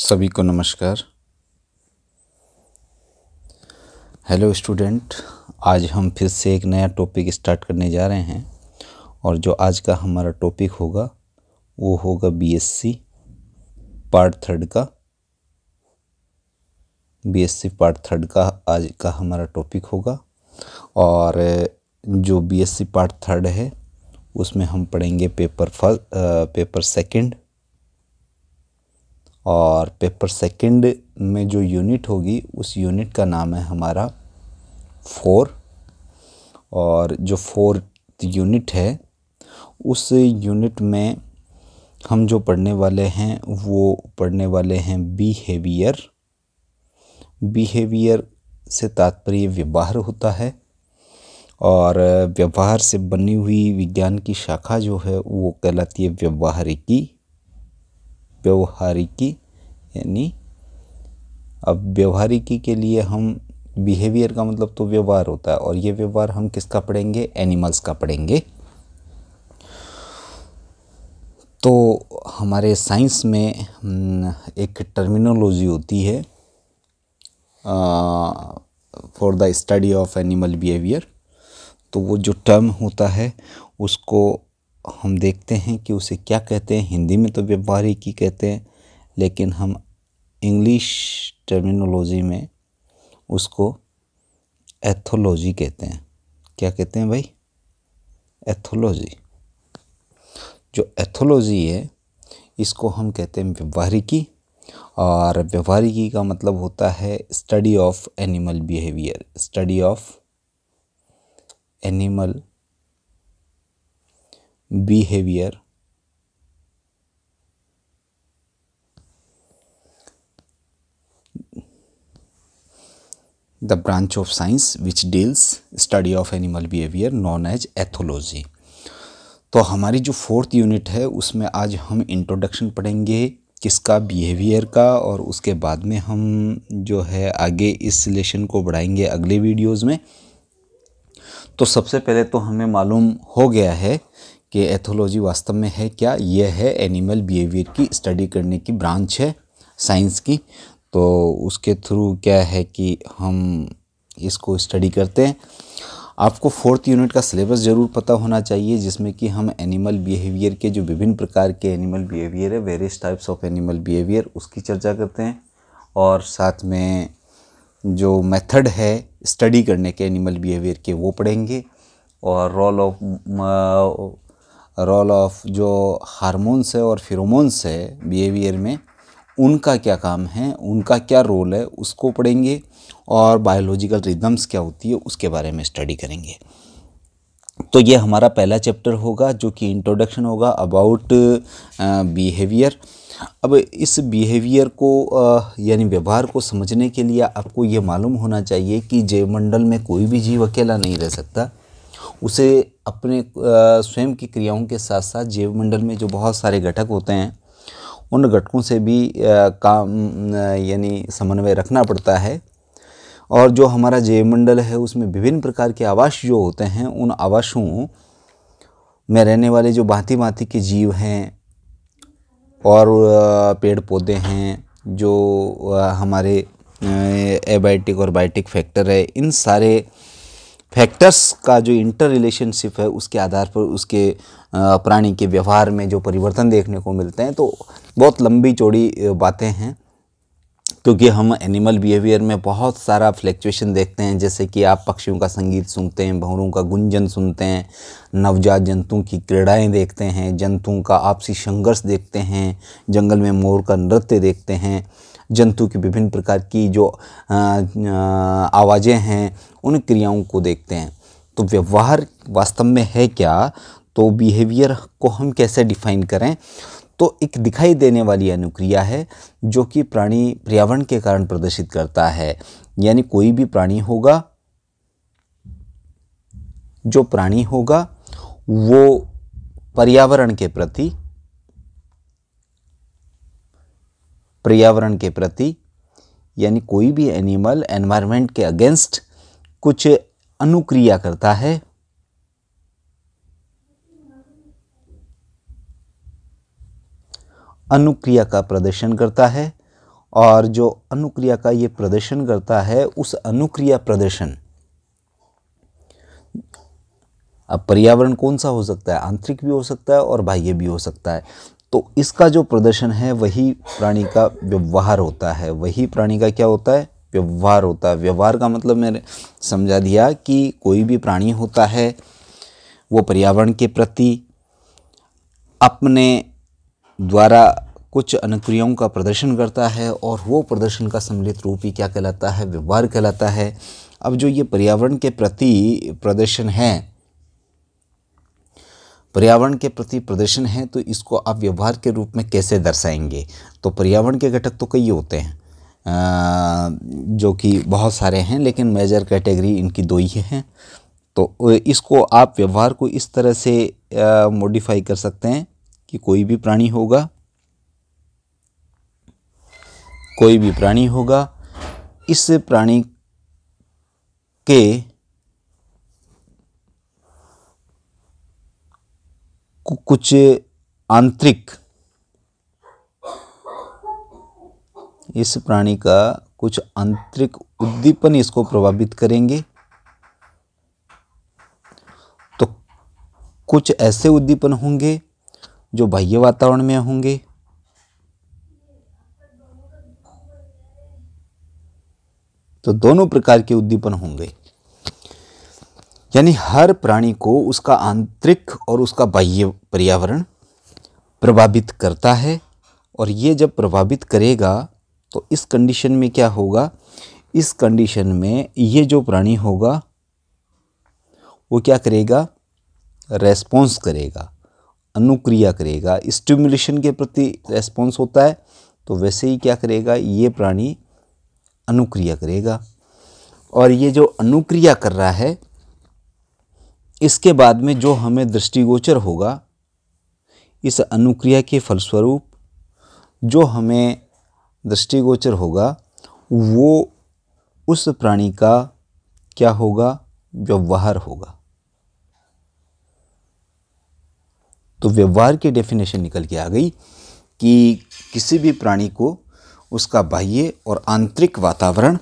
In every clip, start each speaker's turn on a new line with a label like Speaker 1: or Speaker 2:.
Speaker 1: सभी को नमस्कार हेलो स्टूडेंट आज हम फिर से एक नया टॉपिक स्टार्ट करने जा रहे हैं और जो आज का हमारा टॉपिक होगा वो होगा बीएससी पार्ट थर्ड का बीएससी पार्ट थर्ड का आज का हमारा टॉपिक होगा और जो बीएससी पार्ट थर्ड है उसमें हम पढ़ेंगे पेपर फर्स्ट पेपर सेकंड और पेपर सेकंड में जो यूनिट होगी उस यूनिट का नाम है हमारा फोर और जो फोर यूनिट है उस यूनिट में हम जो पढ़ने वाले हैं वो पढ़ने वाले हैं बिहेवियर बिहेवियर से तात्पर्य व्यवहार होता है और व्यवहार से बनी हुई विज्ञान की शाखा जो है वो कहलाती है व्यवहारिकी व्यवहारिकी यानी अब व्यवहारिकी के लिए हम बिहेवियर का मतलब तो व्यवहार होता है और ये व्यवहार हम किसका पढ़ेंगे एनिमल्स का पढ़ेंगे तो हमारे साइंस में हम्म, एक टर्मिनोलॉजी होती है for the study of animal behaviour तो वो जो टर्म होता है उसको हम देखते हैं कि उसे क्या कहते हैं हिंदी में तो ही कहते हैं लेकिन हम इंग्लिश टर्मिनोलॉजी में उसको एथोलॉजी कहते हैं क्या कहते हैं भाई एथोलॉजी जो एथोलॉजी है इसको हम कहते हैं व्यवहारिकी और व्यवहारिकी का मतलब होता है study of animal behaviour study of animal behaviour the branch of science which deals study of animal behaviour known as ethology तो हमारी जो फोर्थ यूनिट है उसमें आज हम इंट्रोडक्शन पढ़ेंगे किसका बिहेवियर का और उसके बाद में हम जो है आगे इस लेशन को बढ़ाएंगे अगले वीडियोस में तो सबसे पहले तो हमें मालूम हो गया है कि एथोलॉजी वास्तव में है क्या यह है एनिमल बिहेवियर की स्टडी करने की ब्रांच है साइंस की तो उसके थ्रू क्या है कि हम इसको स्टडी करते हैं आपको फोर्थ यूनिट का सिलेबस ज़रूर पता होना चाहिए जिसमें कि हम एनिमल बिहेवियर के जो विभिन्न प्रकार के एनिमल बिहेवियर है various types of animal behaviour उसकी चर्चा करते हैं और साथ में जो मेथड है स्टडी करने के एनिमल बिहेवियर के वो पढ़ेंगे और रोल ऑफ रोल ऑफ जो हारमोन्स है और फिरोमोन्स है बिहेवियर में उनका क्या काम है उनका क्या रोल है उसको पढ़ेंगे और बायोलॉजिकल रिदम्स क्या होती है उसके बारे में स्टडी करेंगे तो ये हमारा पहला चैप्टर होगा जो कि इंट्रोडक्शन होगा अबाउट बिहेवियर अब इस बिहेवियर को यानी व्यवहार को समझने के लिए आपको ये मालूम होना चाहिए कि जैवमंडल में कोई भी जीव अकेला नहीं रह सकता उसे अपने स्वयं की क्रियाओं के साथ साथ मंडल में जो बहुत सारे घटक होते हैं उन घटकों से भी काम यानी समन्वय रखना पड़ता है और जो हमारा जैवमंडल है उसमें विभिन्न प्रकार के आवास जो होते हैं उन आवासों में रहने वाले जो भांति भांति के जीव हैं और पेड़ पौधे हैं जो हमारे एबायोटिक और बायोटिक फैक्टर है इन सारे फैक्टर्स का जो इंटर रिलेशनशिप है उसके आधार पर उसके प्राणी के व्यवहार में जो परिवर्तन देखने को मिलते हैं तो बहुत लंबी चौड़ी बातें हैं क्योंकि हम एनिमल बिहेवियर में बहुत सारा फ्लैक्चुएशन देखते हैं जैसे कि आप पक्षियों का संगीत सुनते हैं भंवरों का गुंजन सुनते हैं नवजात जंतुओं की क्रीड़ाएँ देखते हैं जंतुओं का आपसी संघर्ष देखते हैं जंगल में मोर का नृत्य देखते हैं जंतु की विभिन्न प्रकार की जो आवाज़ें हैं उन क्रियाओं को देखते हैं तो व्यवहार वास्तव में है क्या तो बिहेवियर को हम कैसे डिफाइन करें तो एक दिखाई देने वाली अनुक्रिया है जो कि प्राणी पर्यावरण के कारण प्रदर्शित करता है यानी कोई भी प्राणी होगा जो प्राणी होगा वो पर्यावरण के प्रति पर्यावरण के प्रति यानी कोई भी एनिमल एनवायरनमेंट के अगेंस्ट कुछ अनुक्रिया करता है अनुक्रिया का प्रदर्शन करता है और जो अनुक्रिया का ये प्रदर्शन करता है उस अनुक्रिया प्रदर्शन अब पर्यावरण कौन सा हो सकता है आंतरिक भी हो सकता है और बाह्य भी हो सकता है तो इसका जो प्रदर्शन है वही प्राणी का व्यवहार होता है वही प्राणी का क्या होता है व्यवहार होता है व्यवहार का मतलब मैंने समझा दिया कि कोई भी प्राणी होता है वो पर्यावरण के प्रति अपने द्वारा कुछ अनुक्रियाओं का प्रदर्शन करता है और वो प्रदर्शन का सम्मिलित रूप ही क्या कहलाता है व्यवहार कहलाता है अब जो ये पर्यावरण के प्रति प्रदर्शन है पर्यावरण के प्रति प्रदर्शन है तो इसको आप व्यवहार के रूप में कैसे दर्शाएंगे तो पर्यावरण के घटक तो कई होते हैं जो कि बहुत सारे हैं लेकिन मेजर कैटेगरी इनकी दो ही हैं तो इसको आप व्यवहार को इस तरह से मॉडिफाई कर सकते हैं कि कोई भी प्राणी होगा कोई भी प्राणी होगा इस प्राणी के कुछ आंतरिक इस प्राणी का कुछ आंतरिक उद्दीपन इसको प्रभावित करेंगे तो कुछ ऐसे उद्दीपन होंगे जो बाह्य वातावरण में होंगे तो दोनों प्रकार के उद्दीपन होंगे यानी हर प्राणी को उसका आंतरिक और उसका बाह्य पर्यावरण प्रभावित करता है और ये जब प्रभावित करेगा तो इस कंडीशन में क्या होगा इस कंडीशन में ये जो प्राणी होगा वो क्या करेगा रेस्पॉन्स करेगा अनुक्रिया करेगा स्टिमुलेशन के प्रति रेस्पॉन्स होता है तो वैसे ही क्या करेगा ये प्राणी अनुक्रिया करेगा और ये जो अनुक्रिया कर रहा है इसके बाद में जो हमें दृष्टिगोचर होगा इस अनुक्रिया के फलस्वरूप जो हमें दृष्टिगोचर होगा वो उस प्राणी का क्या होगा व्यवहार होगा तो व्यवहार की डेफिनेशन निकल के आ गई कि किसी भी प्राणी को उसका बाह्य और आंतरिक वातावरण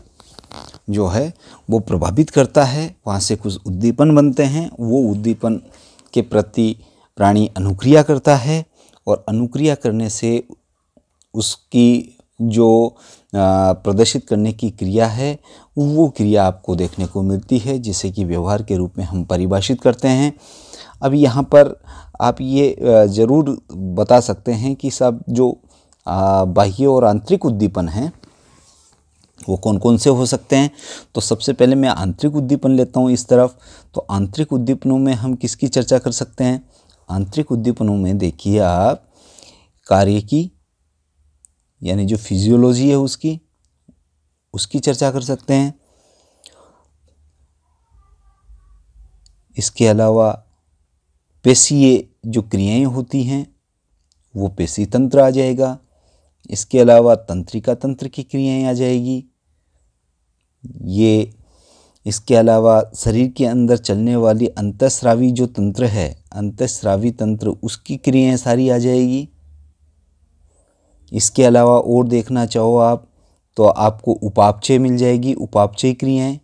Speaker 1: जो है वो प्रभावित करता है वहाँ से कुछ उद्दीपन बनते हैं वो उद्दीपन के प्रति प्राणी अनुक्रिया करता है और अनुक्रिया करने से उसकी जो प्रदर्शित करने की क्रिया है वो क्रिया आपको देखने को मिलती है जिसे कि व्यवहार के रूप में हम परिभाषित करते हैं अब यहाँ पर आप ये ज़रूर बता सकते हैं कि सब जो बाह्य और आंतरिक उद्दीपन हैं वो कौन कौन से हो सकते हैं तो सबसे पहले मैं आंतरिक उद्दीपन लेता हूँ इस तरफ तो आंतरिक उद्दीपनों में हम किसकी चर्चा कर सकते हैं आंतरिक उद्दीपनों में देखिए आप कार्य की यानी जो फिजियोलॉजी है उसकी उसकी चर्चा कर सकते हैं इसके अलावा पेशीय जो क्रियाएं होती हैं वो पेशी तंत्र आ जाएगा इसके अलावा तंत्रिका तंत्र की क्रियाएं आ जाएगी ये इसके अलावा शरीर के अंदर चलने वाली अंतस्रावी जो तंत्र है अंतस्रावी तंत्र उसकी क्रियाएं सारी आ जाएगी इसके अलावा और देखना चाहो आप तो आपको उपापचय मिल जाएगी उपापचय क्रियाएं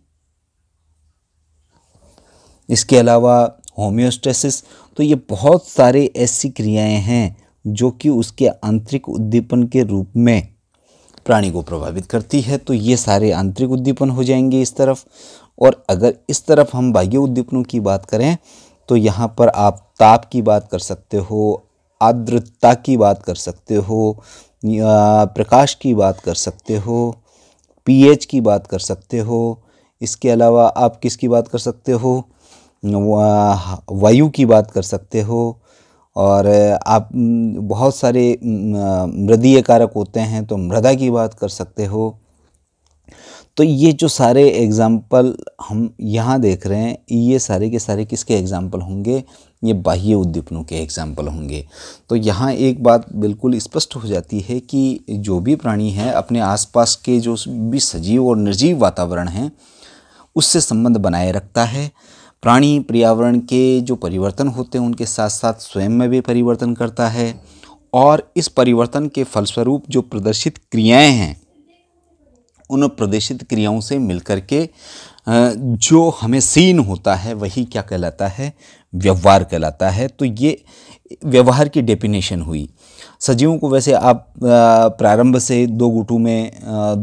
Speaker 1: इसके अलावा होम्योस्टेसिस तो ये बहुत सारे ऐसी क्रियाएं हैं जो कि उसके आंतरिक उद्दीपन के रूप में प्राणी को प्रभावित करती है तो ये सारे आंतरिक उद्दीपन हो जाएंगे इस तरफ और अगर इस तरफ हम बाह्य उद्दीपनों की बात करें तो यहाँ पर आप ताप की बात कर सकते हो आर्द्रता की बात कर सकते हो प्रकाश की बात कर सकते हो पीएच की बात कर सकते हो इसके अलावा आप किसकी बात कर सकते हो वायु की बात कर सकते हो और आप बहुत सारे मृदीय कारक होते हैं तो मृदा की बात कर सकते हो तो ये जो सारे एग्ज़ाम्पल हम यहाँ देख रहे हैं ये सारे के सारे किसके एग्ज़ाम्पल होंगे ये बाह्य उद्दीपनों के एग्ज़ाम्पल होंगे तो यहाँ एक बात बिल्कुल स्पष्ट हो जाती है कि जो भी प्राणी है अपने आसपास के जो भी सजीव और निर्जीव वातावरण हैं उससे संबंध बनाए रखता है प्राणी पर्यावरण के जो परिवर्तन होते हैं उनके साथ साथ स्वयं में भी परिवर्तन करता है और इस परिवर्तन के फलस्वरूप जो प्रदर्शित क्रियाएं हैं उन प्रदर्शित क्रियाओं से मिलकर के जो हमें सीन होता है वही क्या कहलाता है व्यवहार कहलाता है तो ये व्यवहार की डेफिनेशन हुई सजीवों को वैसे आप प्रारंभ से दो गुटों में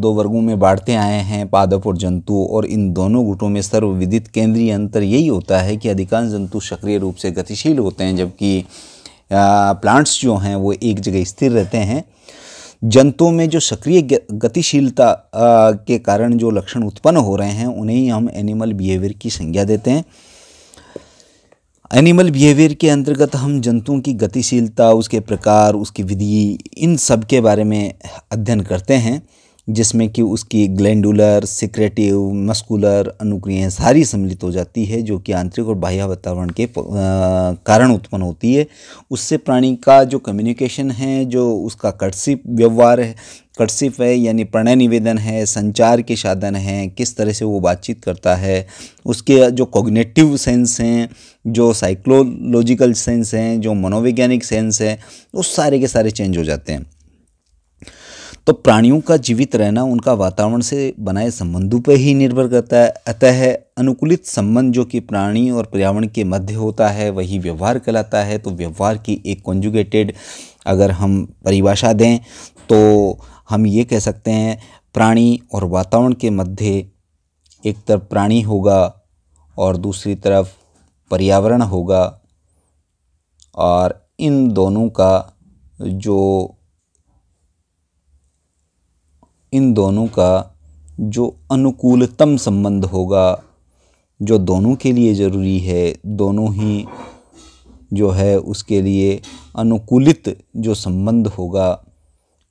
Speaker 1: दो वर्गों में बांटते आए हैं पादप और जंतु और इन दोनों गुटों में सर्वविदित केंद्रीय अंतर यही होता है कि अधिकांश जंतु सक्रिय रूप से गतिशील होते हैं जबकि प्लांट्स जो हैं वो एक जगह स्थिर रहते हैं जंतुओं में जो सक्रिय गतिशीलता के कारण जो लक्षण उत्पन्न हो रहे हैं उन्हें हम एनिमल बिहेवियर की संज्ञा देते हैं एनिमल बिहेवियर के अंतर्गत हम जंतुओं की गतिशीलता उसके प्रकार उसकी विधि इन सब के बारे में अध्ययन करते हैं जिसमें कि उसकी ग्लैंडुलर सिक्रेटिव मस्कुलर अनुक्रिया सारी सम्मिलित हो जाती है जो कि आंतरिक और बाह्य वातावरण के कारण उत्पन्न होती है उससे प्राणी का जो कम्युनिकेशन है जो उसका कर्सिप व्यवहार है कटसिप है यानी प्रणय निवेदन है संचार के साधन हैं किस तरह से वो बातचीत करता है उसके जो कॉग्नेटिव सेंस हैं जो साइक्लोलॉजिकल सेंस हैं जो मनोवैज्ञानिक सेंस हैं उस सारे के सारे चेंज हो जाते हैं तो प्राणियों का जीवित रहना उनका वातावरण से बनाए संबंधों पर ही निर्भर करता है अतः अनुकूलित संबंध जो कि प्राणी और पर्यावरण के मध्य होता है वही व्यवहार कहलाता है तो व्यवहार की एक कॉन्जुगेटेड अगर हम परिभाषा दें तो हम ये कह सकते हैं प्राणी और वातावरण के मध्य एक तरफ प्राणी होगा और दूसरी तरफ पर्यावरण होगा और इन दोनों का जो इन दोनों का जो अनुकूलतम संबंध होगा जो दोनों के लिए ज़रूरी है दोनों ही जो है उसके लिए अनुकूलित जो संबंध होगा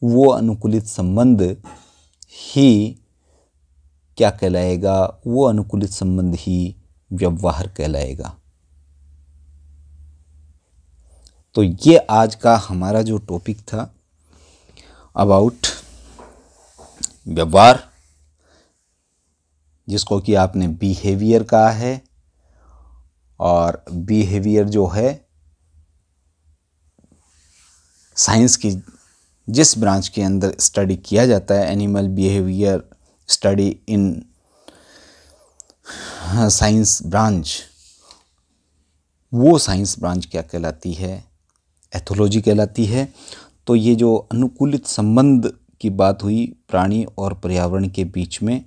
Speaker 1: वो अनुकूलित संबंध ही क्या कहलाएगा वो अनुकूलित संबंध ही व्यवहार कहलाएगा तो ये आज का हमारा जो टॉपिक था अबाउट व्यवहार जिसको कि आपने बिहेवियर कहा है और बिहेवियर जो है साइंस की जिस ब्रांच के अंदर स्टडी किया जाता है animal behaviour study in science branch वो साइंस ब्रांच क्या कहलाती है एथोलॉजी कहलाती है तो ये जो अनुकूलित संबंध की बात हुई प्राणी और पर्यावरण के बीच में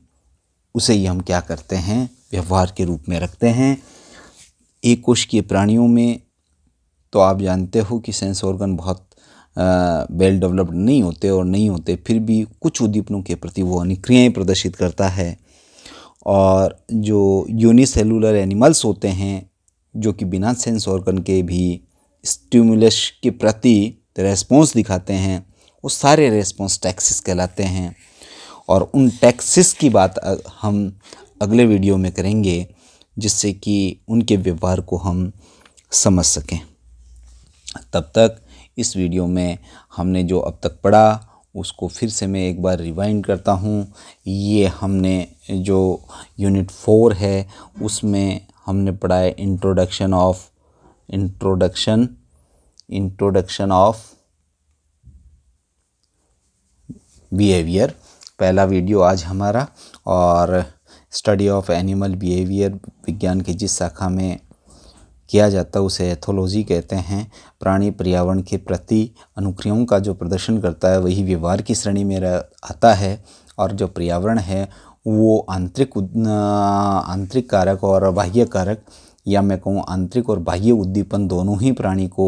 Speaker 1: उसे ही हम क्या करते हैं व्यवहार के रूप में रखते हैं एक के प्राणियों में तो आप जानते हो कि सेंस ऑर्गन बहुत वेल डेवलप्ड नहीं होते और नहीं होते फिर भी कुछ उद्दीपनों के प्रति वो अनिक्रियाएँ प्रदर्शित करता है और जो यूनिसेलुलर एनिमल्स होते हैं जो कि बिना सेंस ऑर्गन के भी स्टिमुलस के प्रति रेस्पॉन्स दिखाते हैं वो सारे रेस्पॉन्स टैक्सेस कहलाते हैं और उन टैक्सेस की बात हम अगले वीडियो में करेंगे जिससे कि उनके व्यवहार को हम समझ सकें तब तक इस वीडियो में हमने जो अब तक पढ़ा उसको फिर से मैं एक बार रिवाइंड करता हूँ ये हमने जो यूनिट फोर है उसमें हमने पढ़ा है introduction of introduction introduction of behaviour पहला वीडियो आज हमारा और स्टडी ऑफ एनिमल बिहेवियर विज्ञान की जिस शाखा में किया जाता है उसे एथोलॉजी कहते हैं प्राणी पर्यावरण के प्रति अनुक्रियों का जो प्रदर्शन करता है वही व्यवहार की श्रेणी में आता है और जो पर्यावरण है वो आंतरिक आंतरिक कारक और बाह्य कारक या मैं कहूँ आंतरिक और बाह्य उद्दीपन दोनों ही प्राणी को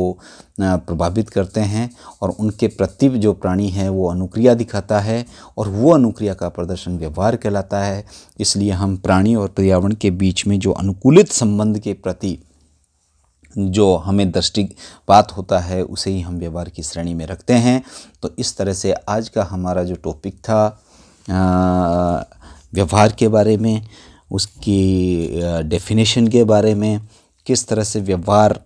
Speaker 1: प्रभावित करते हैं और उनके प्रति जो प्राणी है वो अनुक्रिया दिखाता है और वो अनुक्रिया का प्रदर्शन व्यवहार कहलाता है इसलिए हम प्राणी और पर्यावरण के बीच में जो अनुकूलित संबंध के प्रति जो हमें दृष्टिपात होता है उसे ही हम व्यवहार की श्रेणी में रखते हैं तो इस तरह से आज का हमारा जो टॉपिक था व्यवहार के बारे में उसकी डेफिनेशन के बारे में किस तरह से व्यवहार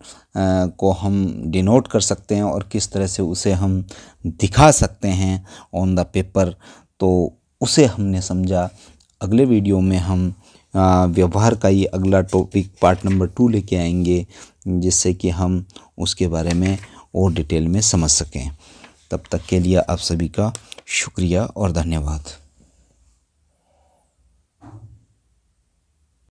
Speaker 1: को हम डिनोट कर सकते हैं और किस तरह से उसे हम दिखा सकते हैं ऑन द पेपर तो उसे हमने समझा अगले वीडियो में हम व्यवहार का ये अगला टॉपिक पार्ट नंबर टू लेके आएंगे जिससे कि हम उसके बारे में और डिटेल में समझ सकें तब तक के लिए आप सभी का शुक्रिया और धन्यवाद